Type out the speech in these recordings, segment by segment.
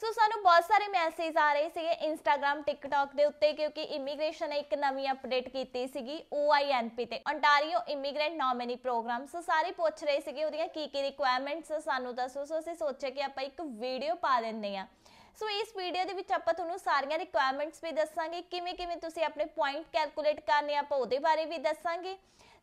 ਸੋ ਸਾਨੂੰ ਬਹੁਤ ਸਾਰੇ ਮੈਸੇਜ ਆ ਰਹੇ ਸੀਗੇ ਇੰਸਟਾਗ੍ਰam ਟਿਕਟੌਕ ਦੇ ਉੱਤੇ ਕਿਉਂਕਿ ਇਮੀਗ੍ਰੇਸ਼ਨ ਨੇ ਇੱਕ ਨਵੀਂ ਅਪਡੇਟ ਕੀਤੀ ਸੀਗੀ OINP ਤੇ Ontario immigrant nominee program so ਸਾਰੇ ਪੁੱਛ ਰਹੇ ਸੀਗੇ ਉਹਦੀਆਂ ਕੀ ਕੀ ਰਿਕੁਆਇਰਮੈਂਟਸ ਸਾਨੂੰ ਦੱਸੋ ਸੋ ਅਸੀਂ ਸੋਚਿਆ ਕਿ ਆਪਾਂ ਇੱਕ ਵੀਡੀਓ ਪਾ ਦਿੰਨੇ ਆ ਸੋ ਇਸ ਵੀਡੀਓ ਦੇ ਵਿੱਚ ਆਪਾਂ ਤੁਹਾਨੂੰ ਸਾਰੀਆਂ ਰਿਕੁਆਇਰਮੈਂਟਸ ਵੀ ਦੱਸਾਂਗੇ ਕਿਵੇਂ ਕਿਵੇਂ ਤੁਸੀਂ ਆਪਣੇ ਪੁਆਇੰਟ ਕੈਲਕੂਲੇਟ ਕਰਨੇ ਆਪਾਂ ਉਹਦੇ ਬਾਰੇ ਵੀ ਦੱਸਾਂਗੇ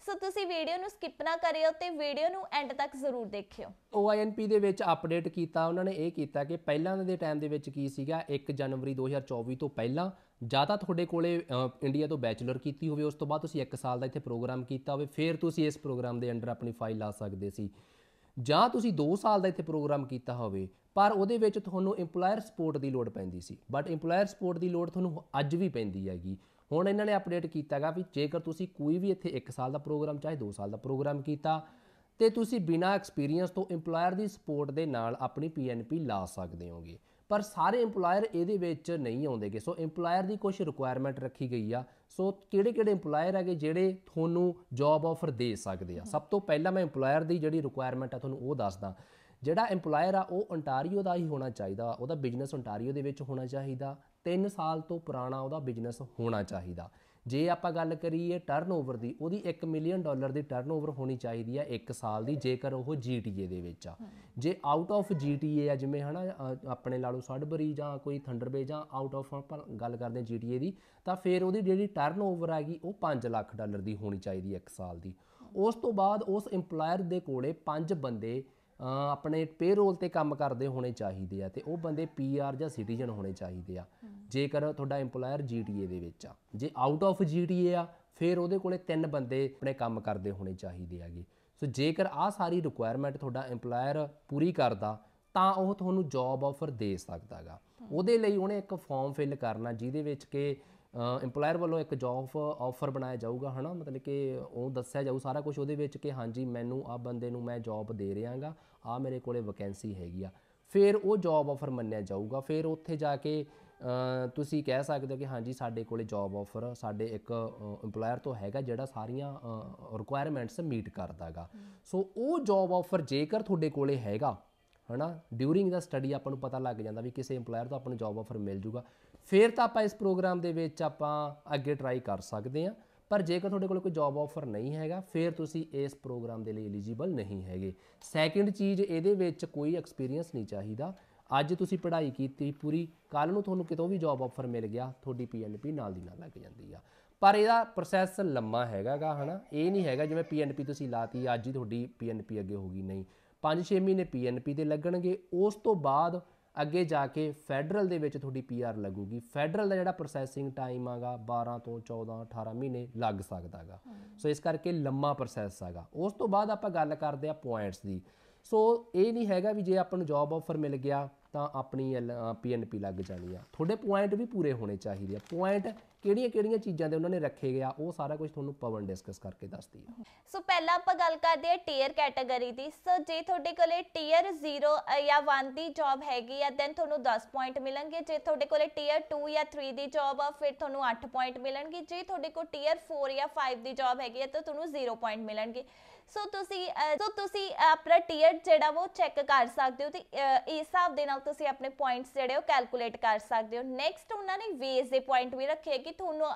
ਸੋ ਤੁਸੀਂ ਵੀਡੀਓ ਨੂੰ ਸਕਿਪ ਨਾ ਕਰਿਓ ਤੇ ਵੀਡੀਓ ਨੂੰ ਐਂਡ ਤੱਕ ਜ਼ਰੂਰ ਦੇਖਿਓ OINP ਦੇ ਵਿੱਚ ਅਪਡੇਟ ਕੀਤਾ ਉਹਨਾਂ ਨੇ ਇਹ ਕੀਤਾ ਕਿ ਪਹਿਲਾਂ ਦੇ ਟਾਈਮ ਦੇ ਵਿੱਚ ਕੀ ਸੀਗਾ 1 ਜਨਵਰੀ 2024 ਤੋਂ ਪਹਿਲਾਂ ਜਾਦਾ ਤੁਹਾਡੇ ਕੋਲੇ ਇੰਡੀਆ ਤੋਂ ਬੈਚਲਰ ਕੀਤੀ ਹੋਵੇ ਉਸ ਤੋਂ ਬਾਅਦ ਤੁਸੀਂ 1 ਸਾਲ ਦਾ ਇੱਥੇ ਪ੍ਰੋਗਰਾਮ ਕੀਤਾ ਹੋਵੇ ਫਿਰ ਤੁਸੀਂ ਇਸ ਪ੍ਰੋਗਰਾਮ ਦੇ ਅੰਡਰ ਆਪਣੀ ਫਾਈਲ ਲਾ ਸਕਦੇ ਸੀ ਜਾਂ ਤੁਸੀਂ 2 ਸਾਲ ਦਾ ਇੱਥੇ ਪ੍ਰੋਗਰਾਮ ਕੀਤਾ ਹੋਵੇ ਪਰ ਉਹਦੇ ਵਿੱਚ ਤੁਹਾਨੂੰ EMPLOYER SUPPORT ਦੀ ਲੋੜ ਪੈਂਦੀ ਸੀ ਬਟ EMPLOYER SUPPORT ਦੀ ਲੋੜ ਤੁਹਾਨੂੰ ਅੱਜ ਵੀ ਪੈਂਦੀ ਹੈਗੀ ਹੁਣ ਇਹਨਾਂ ਨੇ ਅਪਡੇਟ ਕੀਤਾਗਾ ਵੀ ਜੇਕਰ ਤੁਸੀਂ ਕੋਈ ਵੀ ਇੱਥੇ 1 ਸਾਲ ਦਾ ਪ੍ਰੋਗਰਾਮ ਚਾਹੇ 2 ਸਾਲ ਦਾ ਪ੍ਰੋਗਰਾਮ ਕੀਤਾ ਤੇ ਤੁਸੀਂ ਬਿਨਾ ਐਕਸਪੀਰੀਅੰਸ ਤੋਂ EMPLOYER ਦੀ ਸਪੋਰਟ ਦੇ ਨਾਲ ਆਪਣੀ PNP ਲਾ ਸਕਦੇ ਹੋਗੇ ਪਰ ਸਾਰੇ ਏਮਪਲੋਇਰ ਇਹਦੇ ਵਿੱਚ ਨਹੀਂ ਆਉਂਦੇਗੇ ਸੋ ਏਮਪਲੋਇਰ ਦੀ ਕੁਝ ਰਿਕੁਆਇਰਮੈਂਟ ਰੱਖੀ ਗਈ ਆ ਸੋ ਕਿਹੜੇ-ਕਿਹੜੇ ਏਮਪਲੋਇਰ ਹੈਗੇ ਜਿਹੜੇ ਤੁਹਾਨੂੰ ਜੌਬ ਆਫਰ ਦੇ ਸਕਦੇ ਆ ਸਭ ਤੋਂ ਪਹਿਲਾਂ ਮੈਂ ਏਮਪਲੋਇਰ ਦੀ ਜਿਹੜੀ ਰਿਕੁਆਇਰਮੈਂਟ ਆ ਤੁਹਾਨੂੰ ਉਹ ਦੱਸਦਾ ਜਿਹੜਾ ਏਮਪਲੋਇਰ ਆ ਉਹ ਓਨਟਾਰੀਓ ਦਾ ਹੀ ਹੋਣਾ ਚਾਹੀਦਾ ਉਹਦਾ ਬਿਜ਼ਨਸ ਓਨਟਾਰੀਓ ਦੇ ਵਿੱਚ ਹੋਣਾ ਚਾਹੀਦਾ 3 ਸਾਲ ਤੋਂ ਪੁਰਾਣਾ ਉਹਦਾ ਬਿਜ਼ਨਸ ਹੋਣਾ ਚਾਹੀਦਾ ਜੇ ਆਪਾਂ ਗੱਲ ਕਰੀਏ ਟਰਨਓਵਰ ਦੀ ਉਹਦੀ 1 ਮਿਲੀਅਨ ਡਾਲਰ ਦੀ ਟਰਨਓਵਰ ਹੋਣੀ ਚਾਹੀਦੀ ਹੈ 1 ਸਾਲ ਦੀ ਜੇਕਰ ਉਹ ਜੀਟੀਏ ਦੇ ਵਿੱਚ ਆ ਜੇ ਆਊਟ ਆਫ ਜੀਟੀਏ ਆ ਜਿਵੇਂ ਹਨਾ ਆਪਣੇ ਲਾਲੋ ਸਾਡਬਰੀ ਜਾਂ ਕੋਈ ਥੰਡਰਬੇ ਜਾਂ ਆਊਟ ਆਫ ਆਪਾਂ ਗੱਲ ਕਰਦੇ ਜੀਟੀਏ ਦੀ ਤਾਂ ਫਿਰ ਉਹਦੀ ਜਿਹੜੀ ਟਰਨਓਵਰ ਹੈਗੀ ਉਹ 5 ਲੱਖ ਡਾਲਰ ਦੀ ਹੋਣੀ ਚਾਹੀਦੀ 1 ਸਾਲ ਦੀ ਉਸ ਤੋਂ ਬਾਅਦ ਉਸ ਏਮਪਲਾਇਰ ਦੇ ਕੋਲੇ 5 ਬੰਦੇ ਆਪਣੇ ਪੇਰੋਲ ਤੇ ਕੰਮ ਕਰਦੇ ਹੋਣੇ ਚਾਹੀਦੇ ਆ ਤੇ ਉਹ ਬੰਦੇ ਪੀਆਰ ਜਾਂ ਸਿਟੀਜ਼ਨ ਹੋਣੇ ਚਾਹੀਦੇ ਆ ਜੇਕਰ ਤੁਹਾਡਾ EMPLOYER GTA ਦੇ ਵਿੱਚ ਆ ਜੇ ਆਊਟ ਆਫ GTA ਆ ਫਿਰ ਉਹਦੇ ਕੋਲੇ ਤਿੰਨ ਬੰਦੇ ਆਪਣੇ ਕੰਮ ਕਰਦੇ ਹੋਣੇ ਚਾਹੀਦੇ ਆਗੇ ਸੋ ਜੇਕਰ ਆ ਸਾਰੀ ਰਿਕੁਆਇਰਮੈਂਟ ਤੁਹਾਡਾ EMPLOYER ਪੂਰੀ ਕਰਦਾ ਤਾਂ ਉਹ ਤੁਹਾਨੂੰ ਜੌਬ ਆਫਰ ਦੇ ਸਕਦਾਗਾ ਉਹਦੇ ਲਈ ਉਹਨੇ ਇੱਕ ਫਾਰਮ ਫਿਲ ਕਰਨਾ ਜਿਹਦੇ ਵਿੱਚ ਕਿ EMPLOYER ਵੱਲੋਂ ਇੱਕ ਜੌਬ ਆਫਰ ਬਣਾਇਆ ਜਾਊਗਾ ਹਨਾ ਮਤਲਬ ਕਿ ਉਹ ਦੱਸਿਆ ਜਾਊ ਸਾਰਾ ਕੁਝ ਉਹਦੇ ਵਿੱਚ ਕਿ ਹਾਂਜੀ ਮੈਨੂੰ ਆ ਬੰਦੇ ਨੂੰ ਮੈਂ ਜੌਬ ਦੇ ਰਿਹਾਗਾ ਆ ਮੇਰੇ ਕੋਲੇ ਵੈਕੈਂਸੀ ਹੈਗੀ ਆ ਫਿਰ ਉਹ ਜੌਬ ਆਫਰ ਮੰਨਿਆ ਜਾਊਗਾ ਫਿਰ ਉੱਥੇ ਜਾ ਕੇ ਤੁਸੀਂ ਕਹਿ ਸਕਦੇ ਹੋ ਕਿ ਹਾਂਜੀ ਸਾਡੇ ਕੋਲੇ ਜੌਬ ਆਫਰ ਸਾਡੇ ਇੱਕ EMPLOYER ਤੋਂ ਹੈਗਾ ਜਿਹੜਾ ਸਾਰੀਆਂ ਰਿਕੁਆਇਰਮੈਂਟਸ ਮੀਟ ਕਰਦਾਗਾ ਸੋ ਉਹ ਜੌਬ ਆਫਰ ਜੇਕਰ ਤੁਹਾਡੇ ਕੋਲੇ ਹੈਗਾ ਹਨਾ ਡਿਊਰਿੰਗ ਦਾ ਸਟੱਡੀ ਆਪਾਂ ਨੂੰ ਪਤਾ ਲੱਗ ਜਾਂਦਾ ਵੀ ਕਿਸੇ EMPLOYER ਤੋਂ ਆਪਾਂ ਨੂੰ ਜੌਬ ਆਫਰ ਮਿਲ ਜੂਗਾ ਫਿਰ ਤਾਂ ਆਪਾਂ ਇਸ ਪ੍ਰੋਗਰਾਮ ਦੇ ਵਿੱਚ ਆਪਾਂ ਅੱਗੇ ਟਰਾਈ ਕਰ ਸਕਦੇ ਹਾਂ ਪਰ ਜੇਕਰ ਤੁਹਾਡੇ ਕੋਲ ਕੋਈ ਜੌਬ ਆਫਰ ਨਹੀਂ ਹੈਗਾ ਫਿਰ ਤੁਸੀਂ ਇਸ ਪ੍ਰੋਗਰਾਮ ਦੇ ਲਈ ਐਲੀਜੀਬਲ ਨਹੀਂ ਹੈਗੇ ਸੈਕਿੰਡ ਚੀਜ਼ ਇਹਦੇ ਵਿੱਚ ਕੋਈ ਐਕਸਪੀਰੀਅੰਸ ਨਹੀਂ ਚਾਹੀਦਾ ਅੱਜ ਤੁਸੀਂ ਪੜ੍ਹਾਈ ਕੀਤੀ ਪੂਰੀ ਕੱਲ ਨੂੰ ਤੁਹਾਨੂੰ ਕਿਤੋਂ ਵੀ ਜੌਬ ਆਫਰ ਮਿਲ ਗਿਆ ਤੁਹਾਡੀ ਪੀਐਨਪੀ ਨਾਲ ਦੀ ਨਾਲ ਲੱਗ ਜਾਂਦੀ ਆ ਪਰ ਇਹਦਾ ਪ੍ਰੋਸੈਸ ਲੰਮਾ ਹੈਗਾਗਾ ਹਨਾ ਇਹ ਨਹੀਂ ਹੈਗਾ ਜਿਵੇਂ ਪੀਐਨਪੀ ਤੁਸੀਂ ਲਾਤੀ ਅੱਜ ਹੀ ਤੁਹਾਡੀ ਪੀਐਨਪੀ ਅੱਗੇ ਹੋਗੀ ਨਹੀਂ 5-6 ਮਹੀਨੇ ਪੀਐਨਪੀ ਦੇ ਲੱਗਣਗੇ ਉਸ ਤੋਂ ਬਾਅਦ ਅੱਗੇ ਜਾ ਕੇ ਫੈਡਰਲ ਦੇ ਵਿੱਚ ਤੁਹਾਡੀ ਪੀਆਰ ਲੱਗੂਗੀ ਫੈਡਰਲ ਦਾ ਜਿਹੜਾ ਪ੍ਰੋਸੈਸਿੰਗ ਟਾਈਮ ਆਗਾ 12 ਤੋਂ 14 18 ਮਹੀਨੇ ਲੱਗ ਸਕਦਾਗਾ ਸੋ ਇਸ ਕਰਕੇ ਲੰਮਾ ਪ੍ਰੋਸੈਸ ਆਗਾ ਉਸ ਤੋਂ ਬਾਅਦ ਆਪਾਂ ਗੱਲ ਕਰਦੇ ਆ ਪੁਆਇੰਟਸ ਦੀ ਸੋ ਇਹ ਨਹੀਂ ਹੈਗਾ ਵੀ ਜੇ ਆਪਾਂ ਨੂੰ ਜੌਬ ਆਫਰ ਮਿਲ ਗਿਆ ਤਾਂ ਆਪਣੀ ਪੀਐਨਪੀ ਲੱਗ ਜਾਣੀ ਆ ਤੁਹਾਡੇ ਪੁਆਇੰਟ ਵੀ ਪੂਰੇ ਹੋਣੇ ਚਾਹੀਦੇ ਆ ਪੁਆਇੰਟ ਕਿਹੜੀਆਂ-ਕਿਹੜੀਆਂ ਚੀਜ਼ਾਂ ਦੇ ਉਹਨਾਂ ਨੇ ਰੱਖੇ ਗਿਆ ਉਹ ਸਾਰਾ ਕੁਝ ਤੁਹਾਨੂੰ ਪਵਨ ਡਿਸਕਸ ਕਰਕੇ ਦੱਸਦੀ ਆ ਸੋ ਪਹਿਲਾਂ ਆਪਾਂ ਗੱਲ ਕਰਦੇ ਆ ਟੀਅਰ ਕੈਟਾਗਰੀ ਦੀ ਸੋ ਜੇ ਤੁਹਾਡੇ ਕੋਲੇ ਟੀਅਰ 0 ਜਾਂ 1 ਦੀ ਜੌਬ ਹੈਗੀ ਆ ਦੈਨ ਤੁਹਾਨੂੰ 10 ਪੁਆਇੰਟ ਮਿਲਣਗੇ ਜੇ ਤੁਹਾਡੇ ਕੋਲੇ ਟੀਅਰ 2 ਜਾਂ 3 ਦੀ ਜੌਬ ਆ ਫਿਰ ਤੁਹਾਨੂੰ 8 ਪੁਆਇੰਟ ਮਿਲਣਗੇ ਜੇ ਤੁਹਾਡੇ ਕੋਲ ਟੀਅਰ 4 ਜਾਂ 5 ਦੀ ਜੌਬ ਹੈਗੀ ਆ ਤਾਂ ਤੁਹਾਨੂੰ 0 ਪੁਆਇੰਟ ਮਿਲਣਗੇ ਸੋ ਤੁਸੀਂ ਸੋ ਤੁਸੀਂ ਆਪਣਾ ਟੀਅਰ ਜਿਹੜਾ ਉਹ ਚੈੱਕ ਕਰ ਸਕਦੇ ਹੋ ਤੇ ਇਸ ਹਿਸਾਬ ਦੇ ਨਾਲ ਤੁਸੀਂ ਆਪਣੇ ਪੁਆਇੰਟਸ ਜਿਹੜੇ ਉਹ ਕੈਲਕੂਲੇਟ ਕਰ ਸਕਦੇ ਹੋ ਨੈਕਸਟ ਉਹਨਾਂ ਨੇ ਵੇਜ ਦੇ ਪੁਆਇੰਟ ਵੀ ਰੱਖੇ ਕਿ ਤੁਹਾਨੂੰ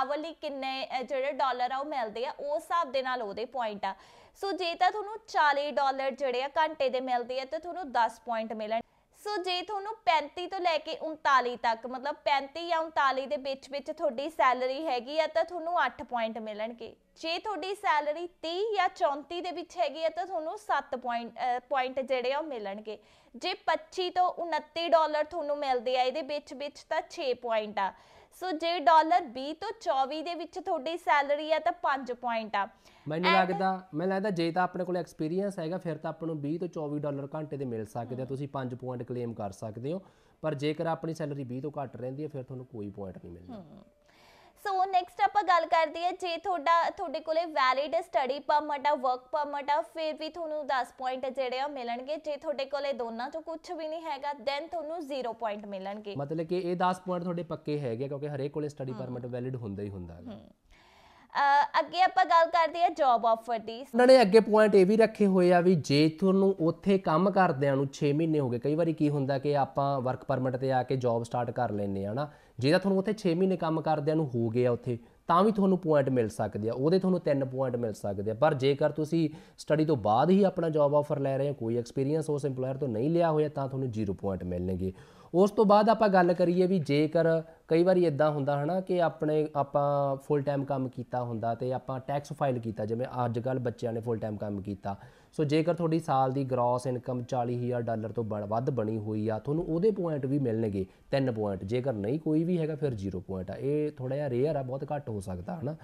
ਆਵਰਲੀ ਕਿੰਨੇ ਜਿਹੜੇ ਡਾਲਰ ਆ ਉਹ ਮਿਲਦੇ ਆ ਉਸ ਹਿਸਾਬ ਦੇ ਨਾਲ ਉਹਦੇ ਪੁਆਇੰਟ ਆ ਸੋ ਜੇ ਤਾਂ ਤੁਹਾਨੂੰ 40 ਡਾਲਰ ਜਿਹੜੇ ਆ ਘੰਟੇ ਦੇ ਮਿਲਦੇ ਆ ਤੇ ਤੁਹਾਨੂੰ 10 ਪੁਆਇੰਟ ਮਿਲਣ ਸੋ ਜੇ ਤੁਹਾਨੂੰ 35 ਤੋਂ ਲੈ ਕੇ 39 ਤੱਕ ਮਤਲਬ 35 ਜਾਂ 39 ਦੇ ਵਿੱਚ ਵਿੱਚ ਤੁਹਾਡੀ ਸੈਲਰੀ ਹੈਗੀ ਆ ਤਾਂ ਤੁਹਾਨੂੰ 8 ਪੁਆਇੰਟ ਮਿਲਣਗੇ ਜੇ ਤੁਹਾਡੀ ਸੈਲਰੀ 30 ਜਾਂ 34 ਦੇ ਵਿੱਚ ਹੈਗੀ ਆ ਤਾਂ ਤੁਹਾਨੂੰ 7 ਪੁਆਇੰਟ ਪੁਆਇੰਟ ਜਿਹੜੇ ਆ ਮਿਲਣਗੇ ਜੇ 25 ਤੋਂ 29 ਡਾਲਰ ਤੁਹਾਨੂੰ ਮਿਲਦੇ ਆ ਇਹਦੇ ਵਿੱਚ ਵਿੱਚ ਤਾਂ 6 ਪੁਆਇੰਟ ਆ ਸੋ ਜੇ ਡਾਲਰ 20 ਤੋਂ 24 ਦੇ ਵਿੱਚ ਤੁਹਾਡੀ ਸੈਲਰੀ ਆ ਤਾਂ 5 ਪੁਆਇੰਟ ਆ ਮੈਨੂੰ ਲੱਗਦਾ ਮੈਨੂੰ ਲੱਗਦਾ ਜੇ ਤਾਂ ਆਪਣੇ ਕੋਲ ਐਕਸਪੀਰੀਅੰਸ ਹੈਗਾ ਫਿਰ ਤਾਂ ਆਪਾਂ ਨੂੰ 20 ਤੋਂ 24 ਡਾਲਰ ਘੰਟੇ ਦੇ ਮਿਲ ਸਕਦੇ ਆ ਤੁਸੀਂ 5 ਪੁਆਇੰਟ ਕਲੇਮ ਕਰ ਸਕਦੇ ਹੋ ਪਰ ਜੇਕਰ ਆਪਣੀ ਸੈਲਰੀ 20 ਤੋਂ ਘੱਟ ਰਹਿੰਦੀ ਹੈ ਫਿਰ ਤੁਹਾਨੂੰ ਕੋਈ ਪੁਆਇੰਟ ਨਹੀਂ ਮਿਲਦਾ ਸੋ ਨੈਕਸਟ ਆਪਾਂ ਗੱਲ ਕਰਦੇ ਆ ਜੇ ਤੁਹਾਡਾ ਤੁਹਾਡੇ ਕੋਲੇ ਵੈਲਿਡ ਸਟੱਡੀ ਪਰਮਿਟ ਆ ਵਰਕ ਪਰਮਿਟ ਆ ਫਿਰ ਵੀ ਤੁਹਾਨੂੰ 10 ਪੁਆਇੰਟ ਜਿਹੜੇ ਆ ਮਿਲਣਗੇ ਜੇ ਤੁਹਾਡੇ ਕੋਲੇ ਦੋਨਾਂ ਚੋਂ ਕੁਝ ਵੀ ਨਹੀਂ ਹੈਗਾ ਦੈਨ ਤੁਹਾਨੂੰ 0 ਪੁਆਇੰਟ ਮਿਲਣਗੇ ਮਤਲਬ ਕਿ ਇਹ 10 ਪੁਆਇੰਟ ਤੁਹਾਡੇ ਪੱਕੇ ਹੈਗੇ ਕਿਉਂਕਿ ਹਰੇਕ ਕੋਲੇ ਸਟੱਡੀ ਪਰਮਿਟ ਵੈਲਿਡ ਹੁੰਦਾ ਹੀ ਹੁੰਦਾ ਹੈ ਅੱਗੇ ਆਪਾਂ ਗੱਲ ਕਰਦੇ ਆ ਜੌਬ ਆਫਰ ਦੀ ਉਹਨਾਂ ਨੇ ਅੱਗੇ ਪੁਆਇੰਟ ਇਹ ਵੀ ਰੱਖੇ ਹੋਏ ਆ ਵੀ ਜੇ ਤੁਹਾਨੂੰ ਉੱਥੇ ਕੰਮ ਕਰਦਿਆਂ ਨੂੰ 6 ਮਹੀਨੇ ਹੋ ਗਏ ਕਈ ਵਾਰੀ ਕੀ ਹੁੰਦਾ ਕਿ ਆਪਾਂ ਵਰਕ ਪਰਮਿਟ ਤੇ ਆ ਕੇ ਜੌਬ ਸਟਾਰਟ ਕਰ ਲੈਨੇ ਆ ਨਾ ਜੇ ਤਾਂ ਤੁਹਾਨੂੰ ਉੱਥੇ 6 ਮਹੀਨੇ ਕੰਮ ਕਰਦਿਆਂ ਨੂੰ ਹੋ ਗਿਆ ਉੱਥੇ ਤਾਂ ਵੀ ਤੁਹਾਨੂੰ ਪੁਆਇੰਟ ਮਿਲ ਸਕਦੇ ਆ ਉਹਦੇ ਤੁਹਾਨੂੰ 3 ਪੁਆਇੰਟ ਮਿਲ ਸਕਦੇ ਆ ਪਰ ਜੇਕਰ ਤੁਸੀਂ ਸਟੱਡੀ ਤੋਂ ਬਾਅਦ ਹੀ ਆਪਣਾ ਜੌਬ ਆਫਰ ਲੈ ਰਹੇ ਹੋ ਕੋਈ ਐਕਸਪੀਰੀਅੰਸ ਉਸ ਏਮਪਲੋਇਰ ਤੋਂ ਨਹੀਂ ਲਿਆ ਹੋਇਆ ਤਾਂ ਤੁਹਾਨੂੰ 0 ਪੁਆਇੰਟ ਮਿਲਣਗੇ ਉਸ ਤੋਂ ਬਾਅਦ ਆਪਾਂ ਗੱਲ ਕਰੀਏ ਵੀ ਜੇਕਰ ਕਈ ਵਾਰੀ ਇਦਾਂ ਹੁੰਦਾ ਹਨਾ ਕਿ ਆਪਣੇ ਆਪਾਂ ਫੁੱਲ ਟਾਈਮ ਕੰਮ ਕੀਤਾ ਹੁੰਦਾ ਤੇ ਆਪਾਂ ਟੈਕਸ ਫਾਈਲ ਕੀਤਾ ਜਿਵੇਂ ਅੱਜ ਕੱਲ ਬੱਚਿਆਂ ਨੇ ਫੁੱਲ ਟਾਈਮ ਕੰਮ ਕੀਤਾ ਸੋ ਜੇਕਰ ਤੁਹਾਡੀ ਸਾਲ ਦੀ ਗ੍ਰੋਸ ਇਨਕਮ 40000 ਡਾਲਰ ਤੋਂ ਵੱਧ ਬਣੀ ਹੋਈ ਆ ਤੁਹਾਨੂੰ ਉਹਦੇ ਪੁਆਇੰਟ ਵੀ ਮਿਲਣਗੇ ਤਿੰਨ ਪੁਆਇੰਟ ਜੇਕਰ ਨਹੀਂ ਕੋਈ ਵੀ ਹੈਗਾ ਫਿਰ 0 ਪੁਆਇੰਟ ਆ ਇਹ ਥੋੜਾ ਜਿਹਾ ਰੇਅਰ ਆ ਬਹੁਤ ਘੱਟ ਹੋ ਸਕਦਾ ਹਨਾ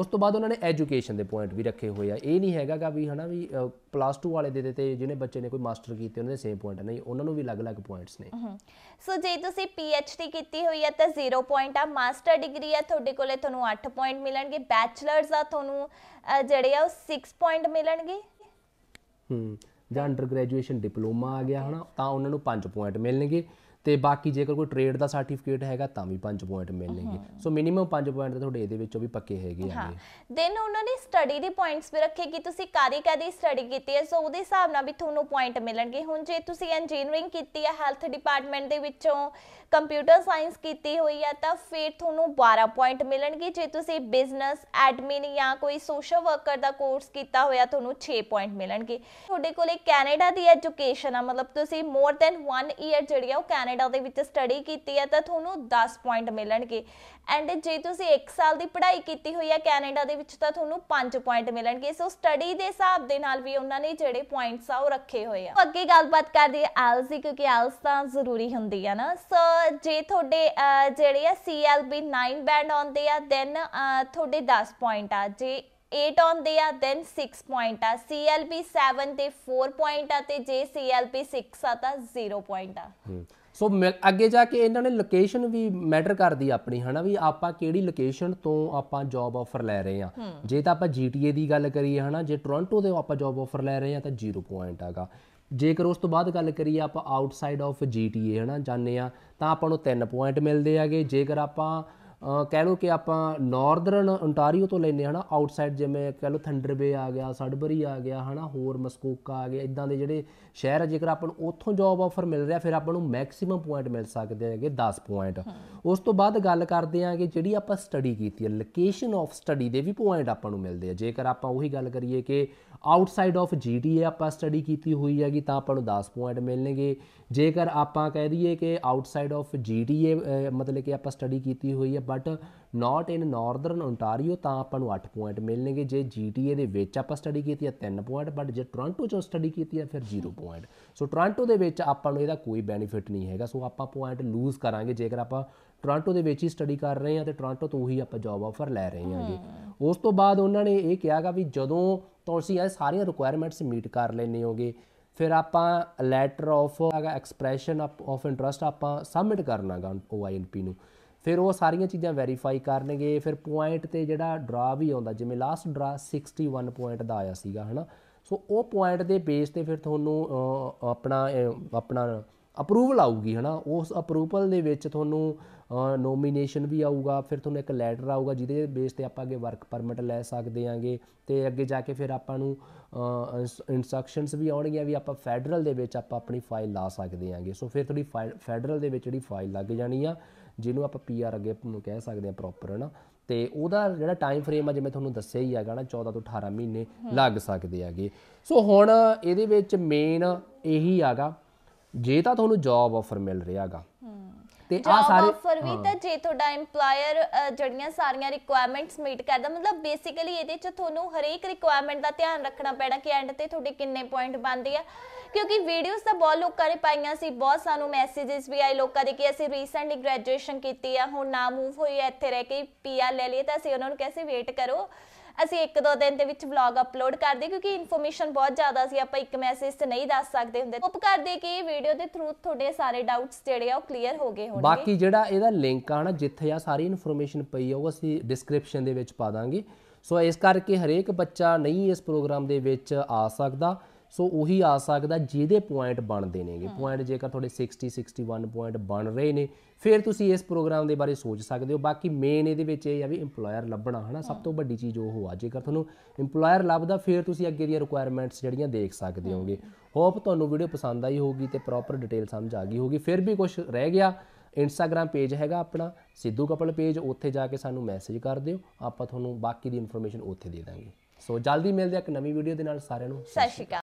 ਉਸ ਤੋਂ ਬਾਅਦ ਉਹਨਾਂ ਨੇ ਐਜੂਕੇਸ਼ਨ ਦੇ ਪੁਆਇੰਟ ਵੀ ਰੱਖੇ ਹੋਏ ਆ ਇਹ ਨਹੀਂ ਹੈਗਾਗਾ ਵੀ ਹਨਾ ਵੀ ਪਲੱਸ 2 ਵਾਲੇ ਦੇ ਦਿੱਤੇ ਜਿਹਨੇ ਬੱਚੇ ਨੇ ਕੋਈ ਮਾਸਟਰ ਕੀਤੇ ਉਹਨਾਂ ਦੇ ਸੇਮ ਪੁਆਇੰਟ ਨਹੀਂ ਉਹਨਾਂ ਨੂੰ ਵੀ ਅਲੱਗ-ਅਲੱਗ ਪੁਆਇੰਟਸ ਨੇ ਸੋ ਜੇ ਤੁਸੀਂ ਪੀਐਚਡੀ ਕੀਤੀ ਹੋਈ ਹੈ ਤਾਂ 0 ਪੁਆਇੰਟ ਆ ਮਾਸਟਰ ਡਿਗਰੀ ਆ ਤੁਹਾਡੇ ਕੋਲੇ ਤੁਹਾਨੂੰ 8 ਪੁਆਇੰਟ ਮਿਲਣਗੇ ਬੈਚਲਰਸ ਆ ਤੁਹਾਨੂੰ ਜਿਹੜੇ ਆ ਉਹ 6 ਪੁਆਇੰਟ ਮਿਲਣਗੇ ਹੂੰ ਜਾਂ ਅੰਡਰ ਗ੍ਰੈਜੂਏਸ਼ਨ ਡਿਪਲੋਮਾ ਆ ਗਿਆ ਹਨਾ ਤਾਂ ਉਹਨਾਂ ਨੂੰ 5 ਪੁਆਇੰਟ ਮਿਲਣਗੇ ਤੇ ਬਾਕੀ ਜੇਕਰ ਕੋਈ ਟ੍ਰੇਡ ਦਾ ਸਰਟੀਫਿਕੇਟ ਹੈਗਾ ਤਾਂ ਵੀ 5 ਪੁਆਇੰਟ ਮਿਲਣਗੇ ਸੋ ਮਿਨੀਮਮ 5 ਪੁਆਇੰਟ ਤੁਹਾਡੇ ਇਹਦੇ ਵਿੱਚੋਂ ਵੀ ਪੱਕੇ ਹੈਗੇ ਆ ਦੈਨ ਉਹਨਾਂ ਨੇ ਸਟੱਡੀ ਦੇ ਪੁਆਇੰਟਸ ਵੀ ਰੱਖੇ ਕਿ ਤੁਸੀਂ ਕਾਦੀ ਕਾਦੀ ਸਟੱਡੀ ਕੀਤੀ ਹੈ ਸੋ ਉਹਦੇ ਹਿਸਾਬ ਨਾਲ ਵੀ ਤੁਹਾਨੂੰ ਪੁਆਇੰਟ ਮਿਲਣਗੇ ਹੁਣ ਜੇ ਤੁਸੀਂ ਇੰਜੀਨੀਅਰਿੰਗ ਕੀਤੀ ਹੈ ਹੈਲਥ ਡਿਪਾਰਟਮੈਂਟ ਦੇ ਵਿੱਚੋਂ ਕੰਪਿਊਟਰ ਸਾਇੰਸ ਕੀਤੀ ਹੋਈ ਹੈ ਤਾਂ ਫਿਰ ਤੁਹਾਨੂੰ 12 ਪੁਆਇੰਟ ਮਿਲਣਗੇ ਜੇ ਤੁਸੀਂ ਬਿਜ਼ਨਸ ਐਡਮਿਨ ਜਾਂ ਕੋਈ ਸੋਸ਼ਲ ਵਰਕਰ ਦਾ ਕੋਰਸ ਕੀਤਾ ਹੋਇਆ ਤੁਹਾਨੂੰ 6 ਪੁਆਇੰਟ ਮਿਲਣਗੇ ਤੁਹਾਡੇ ਕੋਲੇ ਕੈਨੇਡਾ ਦੀ ਐਜੂਕੇਸ਼ਨ ਆ ਮਤਲਬ ਤੁਸੀਂ ਮੋਰ ਦੈਨ 1 ਇਅਰ ਜਿਹੜੀ ਆ ਉਹ ਕੈਨੇਡਾ ਕੈਨੇਡਾ ਦੇ ਵਿੱਚ ਸਟੱਡੀ ਕੀਤੀ ਹੈ ਤਾਂ ਤੁਹਾਨੂੰ 10 ਪੁਆਇੰਟ ਮਿਲਣਗੇ ਐਂਡ ਜੇ ਤੁਸੀਂ 1 ਸਾਲ ਦੀ ਪੜ੍ਹਾਈ ਕੀਤੀ ਹੋਈ ਹੈ ਕੈਨੇਡਾ ਦੇ ਵਿੱਚ ਤਾਂ ਤੁਹਾਨੂੰ 5 ਪੁਆਇੰਟ ਮਿਲਣਗੇ ਸੋ ਸਟੱਡੀ ਦੇ ਹਿਸਾਬ ਦੇ ਨਾਲ ਵੀ ਉਹਨਾਂ ਨੇ ਜਿਹੜੇ ਪੁਆਇੰਟਸ ਆ ਉਹ ਰੱਖੇ ਹੋਏ ਆ ਅੱਗੇ ਗੱਲਬਾਤ ਕਰਦੇ ਆ ਆਇਲਸ ਦੀ ਕਿਉਂਕਿ ਐਲਸ ਤਾਂ ਜ਼ਰੂਰੀ ਹੁੰਦੀ ਆ ਨਾ ਸੋ ਜੇ ਤੁਹਾਡੇ ਜਿਹੜੇ ਆ CLB 9 ਬੈਂਡ ਆਉਂਦੇ ਆ ਦੈਨ ਤੁਹਾਡੇ 10 ਪੁਆਇੰਟ ਆ ਜੇ 8 ਆਉਂਦੇ ਆ ਦੈਨ 6 ਪੁਆਇੰਟ ਆ CLP 7 ਤੇ 4 ਪੁਆਇੰਟ ਆ ਤੇ ਜੇ CLP 6 ਆ ਤਾਂ 0 ਪੁਆਇੰਟ ਆ ਸੋ ਅੱਗੇ ਜਾ ਕੇ ਇਹਨਾਂ ਨੇ ਲੋਕੇਸ਼ਨ ਵੀ ਮੈਟਰ ਕਰਦੀ ਆਪਣੀ ਹਨਾ ਵੀ ਆਪਾਂ ਕਿਹੜੀ ਲੋਕੇਸ਼ਨ ਤੋਂ ਆਪਾਂ ਜੌਬ ਆਫਰ ਲੈ ਰਹੇ ਆ ਜੇ ਤਾਂ ਆਪਾਂ GTA ਦੀ ਗੱਲ ਕਰੀਏ ਹਨਾ ਜੇ ਟੋਰਾਂਟੋ ਦੇ ਆਪਾਂ ਜੌਬ ਆਫਰ ਲੈ ਰਹੇ ਆ ਤਾਂ 0 ਪੁਆਇੰਟ ਆਗਾ ਜੇਕਰ ਉਸ ਤੋਂ ਬਾਅਦ ਗੱਲ ਕਰੀਏ ਆਪਾਂ ਆਊਟਸਾਈਡ ਆਫ GTA ਹਨਾ ਜਾਣੇ ਆ ਤਾਂ ਆਪਾਂ ਨੂੰ 3 ਪੁਆਇੰਟ ਮਿਲਦੇ ਆਗੇ ਜੇਕਰ ਆਪਾਂ ਕਹਿ ਲਓ ਕਿ ਆਪਾਂ ਨਾਰਦਰਨ ਓਨਟਾਰੀਓ ਤੋਂ ਲੈਨੇ ਹਨਾ ਆਊਟਸਾਈਡ ਜਿਵੇਂ ਕਹਿ ਲਓ ਬੇ ਆ ਗਿਆ ਸਡਬਰੀ ਆ ਗਿਆ ਹਨਾ ਹੋਰ ਮਸਕੋਕਾ ਆ ਗਿਆ ਇਦਾਂ ਦੇ ਜਿਹੜੇ ਸ਼ਹਿਰ ਆ ਜੇਕਰ ਆਪਾਂ ਨੂੰ ਉੱਥੋਂ ਜੌਬ ਆਫਰ ਮਿਲ ਰਿਹਾ ਫਿਰ ਆਪਾਂ ਨੂੰ ਮੈਕਸਿਮਮ ਪੁਆਇੰਟ ਮਿਲ ਸਕਦੇ ਹੈਗੇ 10 ਪੁਆਇੰਟ ਉਸ ਤੋਂ ਬਾਅਦ ਗੱਲ ਕਰਦੇ ਆਂ ਕਿ ਜਿਹੜੀ ਆਪਾਂ ਸਟੱਡੀ ਕੀਤੀ ਹੈ ਲੋਕੇਸ਼ਨ ਆਫ ਸਟੱਡੀ ਦੇ ਵੀ ਪੁਆਇੰਟ ਆਪਾਂ ਨੂੰ ਮਿਲਦੇ ਆ ਜੇਕਰ ਆਪਾਂ ਉਹੀ ਗੱਲ ਕਰੀਏ ਕਿ ਆਊਟਸਾਈਡ ਆਫ ਜੀਟੀਏ ਆਪਾਂ ਸਟੱਡੀ ਕੀਤੀ ਹੋਈ ਹੈਗੀ ਤਾਂ ਆਪਾਂ ਨੂੰ 10 ਪੁਆਇੰਟ ਮਿਲਣਗੇ ਜੇਕਰ ਆਪਾਂ ਕਹਿ ਦਈਏ ਕਿ ਆਊਟਸਾਈਡ ਆਫ ਜੀਟੀਏ ਮਤਲਬ ਕਿ ਆਪਾਂ ਸਟੱਡੀ ਕੀਤੀ ਹੋਈ ਹੈ but not in northern Ontario ਤਾਂ ਆਪਾਂ ਨੂੰ 8 ਪੁਆਇੰਟ ਮਿਲਣਗੇ ਜੇ ਜੀਟੀਏ ਦੇ ਵਿੱਚ ਆਪਾਂ ਸਟੱਡੀ ਕੀਤੀ ਹੈ 3 ਪੁਆਇੰਟ ਬਟ ਜੇ ਟੋਰਾਂਟੋ ਚੋਂ ਸਟੱਡੀ ਕੀਤੀ ਹੈ ਫਿਰ 0 ਪੁਆਇੰਟ ਸੋ ਟੋਰਾਂਟੋ ਦੇ ਵਿੱਚ ਆਪਾਂ ਨੂੰ ਇਹਦਾ ਕੋਈ ਬੈਨੀਫਿਟ ਨਹੀਂ ਹੈਗਾ ਸੋ ਆਪਾਂ ਪੁਆਇੰਟ ਲੂਜ਼ ਕਰਾਂਗੇ ਜੇਕਰ ਆਪਾਂ ਟੋਰਾਂਟੋ ਦੇ ਵਿੱਚ ਹੀ ਸਟੱਡੀ ਕਰ ਰਹੇ ਹਾਂ ਤੇ ਟੋਰਾਂਟੋ ਤੋਂ ਹੀ ਆਪਾਂ ਜੌਬ ਆਫਰ ਲੈ ਰਹੇ ਹਾਂਗੇ ਉਸ ਤੋਂ ਬਾਅਦ ਉਹਨਾਂ ਨੇ ਇਹ ਕਿਹਾਗਾ ਵੀ ਜਦੋਂ ਤੁਸੀਂ ਇਹ ਸਾਰੀਆਂ ਰਿਕੁਆਇਰਮੈਂਟਸ ਮੀਟ ਕਰ ਲੈਣੇ ਹੋਗੇ ਫਿਰ ਆਪਾਂ letter of expression of interest ਆਪਾਂ ਸਬਮਿਟ ਕਰਨਾਗਾ ਓਆਈਐਨਪੀ ਨੂੰ ਫਿਰ ਉਹ ਸਾਰੀਆਂ ਚੀਜ਼ਾਂ ਵੈਰੀਫਾਈ ਕਰਨਗੇ ਫਿਰ ਪੁਆਇੰਟ ਤੇ ਜਿਹੜਾ ਡਰਾ ਵੀ ਆਉਂਦਾ ਜਿਵੇਂ ਲਾਸਟ ਡਰਾ 61 ਪੁਆਇੰਟ ਦਾ ਆਇਆ ਸੀਗਾ ਹਨਾ ਸੋ ਉਹ ਪੁਆਇੰਟ ਦੇ ਬੇਸ ਤੇ ਫਿਰ ਤੁਹਾਨੂੰ ਆਪਣਾ ਆਪਣਾ ਅਪਰੂਵਲ ਆਊਗੀ ਹਨਾ ਉਸ ਅਪਰੂਵਲ ਦੇ ਵਿੱਚ ਤੁਹਾਨੂੰ ਨੋਮੀਨੇਸ਼ਨ ਵੀ ਆਊਗਾ ਫਿਰ ਤੁਹਾਨੂੰ ਇੱਕ ਲੈਟਰ ਆਊਗਾ ਜਿਹਦੇ ਬੇਸ ਤੇ ਆਪਾਂ ਅੱਗੇ ਵਰਕ ਪਰਮਿਟ ਲੈ ਸਕਦੇ ਆਂਗੇ ਤੇ ਅੱਗੇ ਜਾ ਕੇ ਫਿਰ ਆਪਾਂ ਨੂੰ ਇਨਸਟਰਕਸ਼ਨਸ ਵੀ ਆਉਣਗੀਆਂ ਵੀ ਆਪਾਂ ਫੈਡਰਲ ਦੇ ਵਿੱਚ ਆਪਾਂ ਆਪਣੀ ਫਾਈਲ ਲਾ ਸਕਦੇ ਆਂਗੇ ਸੋ ਫਿਰ ਤੁਹਾਡੀ ਫੈਡਰਲ ਦੇ ਵਿੱਚ ਜਿਹੜੀ ਫਾਈਲ ਲੱਗ ਜਾਣੀ ਆ ਜਿਹਨੂੰ ਆਪਾਂ ਪੀਆਰ ਅੱਗੇ ਨੂੰ ਕਹਿ ਸਕਦੇ ਆ ਪ੍ਰੋਪਰ ਹਨਾ ਤੇ ਉਹਦਾ ਜਿਹੜਾ ਟਾਈਮ ਫਰੇਮ ਆ ਜਿਵੇਂ ਤੁਹਾਨੂੰ ਦੱਸਿਆ ਹੀ ਹੈਗਾ ਨਾ 14 ਤੋਂ 18 ਮਹੀਨੇ ਲੱਗ ਸਕਦੇ ਆਗੇ ਸੋ ਹੁਣ ਇਹਦੇ ਵਿੱਚ ਮੇਨ ਇਹੀ ਆਗਾ ਜੇ ਤਾਂ ਤੁਹਾਨੂੰ ਜੌਬ ਆਫਰ ਮਿਲ ਰਿਹਾ ਹੈਗਾ ਤੇ ਆ ਸਾਰੇ ਆਫਰ ਵੀ ਤਾਂ ਜੇ ਤੁਹਾਡਾ ਏਮਪਲਾਇਰ ਜੜੀਆਂ ਸਾਰੀਆਂ ਰਿਕੁਆਇਰਮੈਂਟਸ ਮੀਟ ਕਰਦਾ ਮਤਲਬ ਬੇਸਿਕਲੀ ਇਹਦੇ ਚ ਤੁਹਾਨੂੰ ਹਰੇਕ ਰਿਕੁਆਇਰਮੈਂਟ ਦਾ ਧਿਆਨ ਰੱਖਣਾ ਪੈਣਾ ਕਿ ਐਂਡ ਤੇ ਤੁਹਾਡੇ ਕਿੰਨੇ ਪੁਆਇੰਟ ਬਣਦੇ ਆ ਕਿਉਂਕਿ ਵੀਡੀਓਸ ਤਾਂ ਬਹੁਤ ਲੋਕਾਂ ਨੇ ਪਾਈਆਂ ਸੀ ਬਹੁਤ ਸਾਨੂੰ ਮੈਸੇजेस ਵੀ ਆਏ ਲੋਕਾਂ ਦੇ ਕਿ ਅਸੀਂ ਰੀਸੈਂਟਲੀ ਗ੍ਰੈਜੂਏਸ਼ਨ ਕੀਤੀ ਆ ਹੁਣ ਨਾ ਮੂਵ ਹੋਈ ਇੱਥੇ ਰਹਿ ਕੇ ਪੀਆਰ ਲੈ ਲਈਏ ਤਾਂ ਅਸੀਂ ਉਹਨਾਂ ਨੂੰ ਕਿਵੇਂ ਵੇਟ ਕਰੋ ਅਸੀਂ ਇੱਕ ਦੋ ਦਿਨ ਦੇ ਵਿੱਚ ਵਲੌਗ ਅਪਲੋਡ ਕਰਦੇ ਕਿਉਂਕਿ ਇਨਫੋਰਮੇਸ਼ਨ ਬਹੁਤ ਜ਼ਿਆਦਾ ਸੀ ਆਪਾਂ ਇੱਕ ਮੈਸੇਜ ਤੇ ਨਹੀਂ ਦੱਸ ਸਕਦੇ ਹੁੰਦੇ ਹੋਪ ਕਰਦੇ ਕਿ ਇਹ ਵੀਡੀਓ ਦੇ ਥਰੂ ਤੁਹਾਡੇ ਸਾਰੇ ਡਾਊਟਸ ਜਿਹੜੇ ਆ ਉਹ ਕਲੀਅਰ ਹੋ ਗਏ ਹੋਣਗੇ ਬਾਕੀ ਜਿਹੜਾ ਇਹਦਾ ਲਿੰਕ ਆ ਨਾ ਜਿੱਥੇ ਆ ਸਾਰੀ ਇਨਫੋਰਮੇਸ਼ਨ ਪਈ ਆ ਉਹ ਅਸੀਂ ਡਿਸਕ੍ਰਿਪਸ਼ਨ ਦੇ ਵਿੱਚ ਪਾ ਦਾਂਗੇ ਸੋ ਇਸ ਕਰਕੇ ਹਰੇਕ ਬੱਚਾ ਨਹੀਂ ਇਸ ਪ੍ਰੋਗਰਾਮ ਦੇ ਵਿੱਚ ਆ ਸਕਦਾ ਸੋ ਉਹੀ ਆ ਸਕਦਾ ਜਿਹਦੇ ਪੁਆਇੰਟ ਬਣਦੇ ਨੇਗੇ ਪੁਆਇੰਟ ਜੇਕਰ ਤੁਹਾਡੇ 60 61 ਪੁਆਇੰਟ ਬਣ ਰਹੇ ਨੇ ਫਿਰ ਤੁਸੀਂ ਇਸ ਪ੍ਰੋਗਰਾਮ ਦੇ ਬਾਰੇ ਸੋਚ ਸਕਦੇ ਹੋ ਬਾਕੀ ਮੇਨ ਇਹਦੇ ਵਿੱਚ ਇਹ ਆ ਵੀ EMPLOYER ਲੱਭਣਾ ਹਨਾ ਸਭ ਤੋਂ ਵੱਡੀ ਚੀਜ਼ ਉਹ ਆ ਜੇਕਰ ਤੁਹਾਨੂੰ EMPLOYER ਲੱਭਦਾ ਫਿਰ ਤੁਸੀਂ ਅੱਗੇ ਦੀਆਂ ਰਿਕੁਆਇਰਮੈਂਟਸ ਜਿਹੜੀਆਂ ਦੇਖ ਸਕਦੇ ਹੋਗੇ ਹੋਪ ਤੁਹਾਨੂੰ ਵੀਡੀਓ ਪਸੰਦ ਆਈ ਹੋਊਗੀ ਤੇ ਪ੍ਰੋਪਰ ਡਿਟੇਲ ਸਮਝ ਆ ਗਈ ਹੋਊਗੀ ਫਿਰ ਵੀ ਕੁਝ ਰਹਿ ਗਿਆ ਇੰਸਟਾਗ੍ਰam ਪੇਜ ਹੈਗਾ ਆਪਣਾ ਸਿੱਧੂ ਕਪਲ ਪੇਜ ਉੱਥੇ ਜਾ ਕੇ ਸਾਨੂੰ ਮੈਸੇਜ ਕਰ ਦਿਓ ਆਪਾਂ ਤੁਹਾਨੂੰ ਬਾਕੀ ਦੀ ਇਨਫੋਰਮੇਸ਼ਨ ਉੱਥੇ ਦੇ ਦਾਂਗੇ ਸੋ ਜਲਦੀ ਮਿਲਦੇ ਆ ਇੱਕ ਨਵੀਂ ਵੀਡੀਓ ਦੇ ਨਾਲ ਸਾਰਿਆਂ ਨੂੰ ਸਤਿ ਸ਼੍ਰੀ ਅਕਾਲ